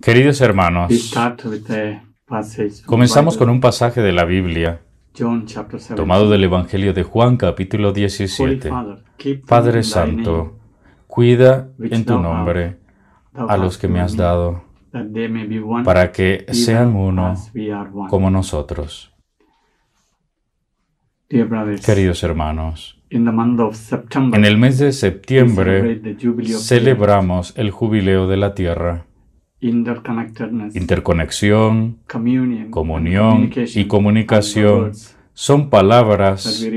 Queridos hermanos, comenzamos con un pasaje de la Biblia tomado del Evangelio de Juan capítulo 17. Padre Santo, cuida en tu nombre a los que me has dado para que sean uno como nosotros. Queridos hermanos, en el mes de septiembre celebramos el jubileo de la tierra. Interconexión, comunión y comunicación son palabras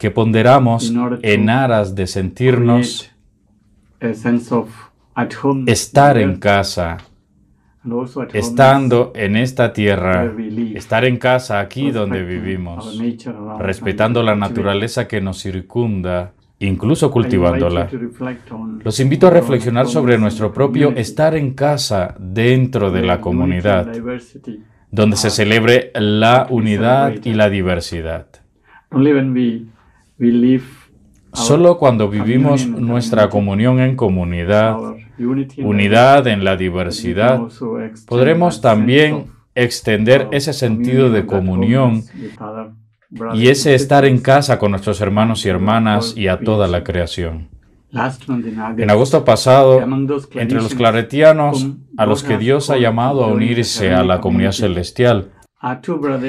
que ponderamos en aras de sentirnos estar en casa, estando en esta tierra, estar en casa aquí donde vivimos, respetando la naturaleza que nos circunda, incluso cultivándola. Los invito a reflexionar sobre nuestro propio estar en casa dentro de la comunidad, donde se ah. celebre la unidad y la diversidad. Solo cuando vivimos nuestra comunión en comunidad, unidad en la diversidad, podremos también extender ese sentido de comunión y ese estar en casa con nuestros hermanos y hermanas y a toda la creación. En agosto pasado, entre los claretianos, a los que Dios ha llamado a unirse a la comunidad celestial,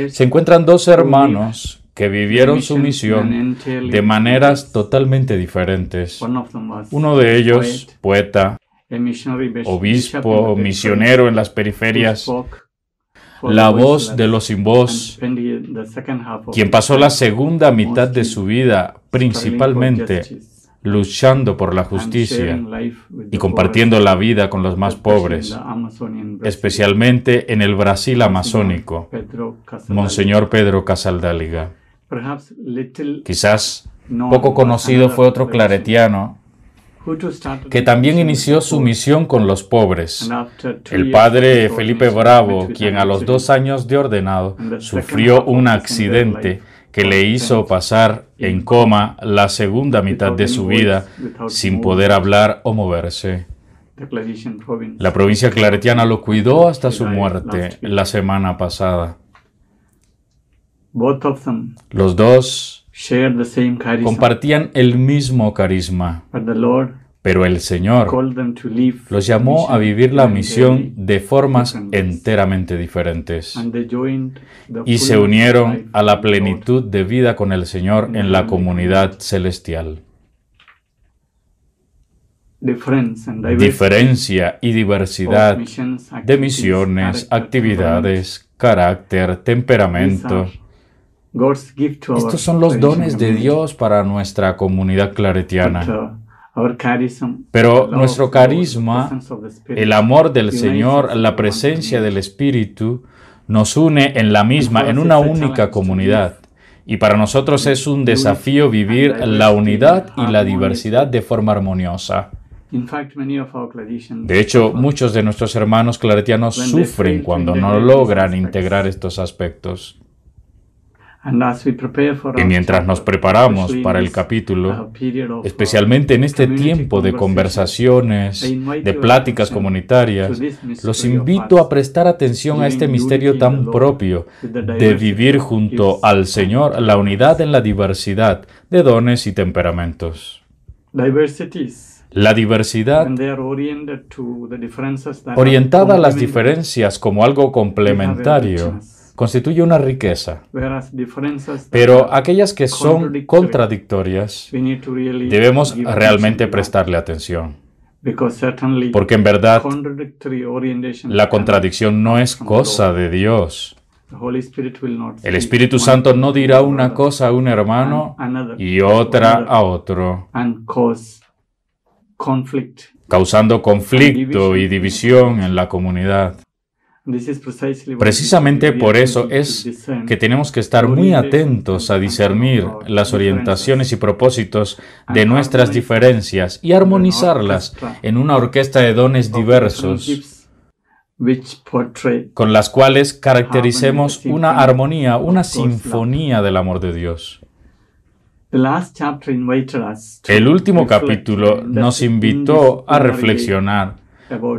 se encuentran dos hermanos que vivieron su misión de maneras totalmente diferentes. Uno de ellos, poeta, obispo, misionero en las periferias, la voz de los sin voz, quien pasó la segunda mitad de su vida principalmente luchando por la justicia y compartiendo la vida con los más pobres, especialmente en el Brasil amazónico, Monseñor Pedro Casaldáliga. Quizás poco conocido fue otro claretiano que también inició su misión con los pobres. El padre Felipe Bravo, quien a los dos años de ordenado sufrió un accidente que le hizo pasar en coma la segunda mitad de su vida sin poder hablar o moverse. La provincia claretiana lo cuidó hasta su muerte la semana pasada. Los dos compartían el mismo carisma. Pero el Señor los llamó a vivir la misión de formas enteramente diferentes. Y se unieron a la plenitud de vida con el Señor en la comunidad celestial. Diferencia y diversidad de misiones, actividades, carácter, temperamento. Estos son los dones de Dios para nuestra comunidad claretiana. Pero nuestro carisma, el amor del Señor, la presencia del Espíritu, nos une en la misma, en una única comunidad. Y para nosotros es un desafío vivir la unidad y la diversidad de forma armoniosa. De hecho, muchos de nuestros hermanos claretianos sufren cuando no logran integrar estos aspectos. Y mientras nos preparamos para el capítulo, uh, uh, especialmente en este tiempo de conversaciones, de pláticas comunitarias, los invito a prestar atención a este misterio tan propio de vivir junto al Señor la unidad en la diversidad de dones y temperamentos. La diversidad, orientada a las diferencias como algo complementario, constituye una riqueza. Pero aquellas que son contradictorias debemos realmente prestarle atención. Porque en verdad la contradicción no es cosa de Dios. El Espíritu Santo no dirá una cosa a un hermano y otra a otro, causando conflicto y división en la comunidad. Pues, Precisamente por eso es que tenemos que estar muy atentos a discernir las orientaciones y propósitos de nuestras diferencias y armonizarlas en una orquesta de dones diversos con las cuales caractericemos una armonía, una sinfonía del amor de Dios. El último capítulo nos invitó a reflexionar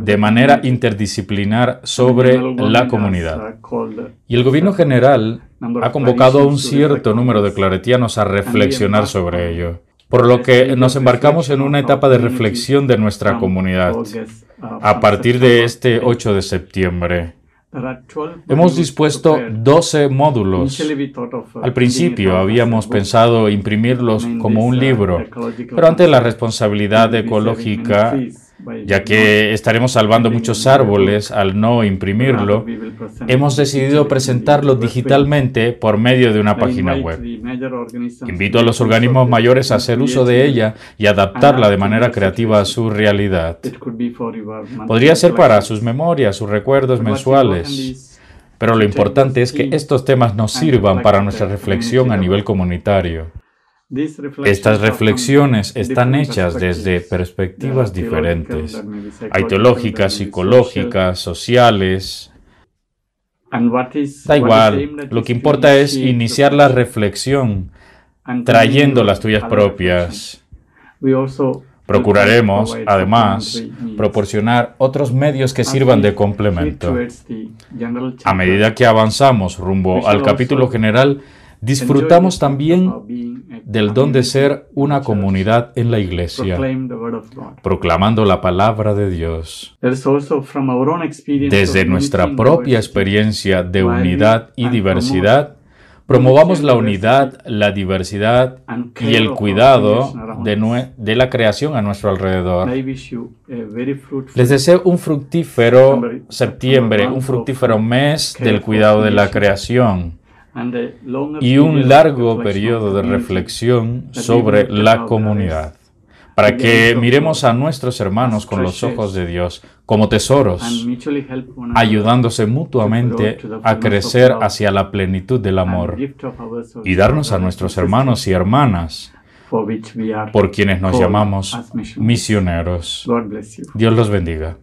de manera interdisciplinar sobre la comunidad. Y el gobierno general ha convocado a un cierto número de claretianos a reflexionar sobre ello, por lo que nos embarcamos en una etapa de reflexión de nuestra comunidad ah, a partir de este 8 de septiembre. Hemos dispuesto 12 módulos. Al principio habíamos pensado imprimirlos como un libro, pero ante la responsabilidad ecológica ya que estaremos salvando muchos árboles al no imprimirlo, hemos decidido presentarlo digitalmente por medio de una página web. Invito a los organismos mayores a hacer uso de ella y adaptarla de manera creativa a su realidad. Podría ser para sus memorias, sus recuerdos mensuales. Pero lo importante es que estos temas nos sirvan para nuestra reflexión a nivel comunitario. Estas reflexiones están hechas desde perspectivas diferentes. ideológicas, psicológicas, sociales. Da igual, lo que importa es iniciar la reflexión trayendo las tuyas propias. Procuraremos, además, proporcionar otros medios que sirvan de complemento. A medida que avanzamos rumbo al capítulo general, Disfrutamos también del don de ser una comunidad en la iglesia, proclamando la palabra de Dios. Desde nuestra propia experiencia de unidad y diversidad, promovamos la unidad, la diversidad y el cuidado de, la creación a nuestro alrededor. Les deseo un fructífero septiembre, un fructífero mes del cuidado de la creación y un largo periodo de reflexión sobre la comunidad, para que miremos a nuestros hermanos con los ojos de Dios como tesoros, ayudándose mutuamente a crecer hacia la plenitud del amor y darnos a nuestros hermanos y hermanas por quienes nos llamamos misioneros. Dios los bendiga.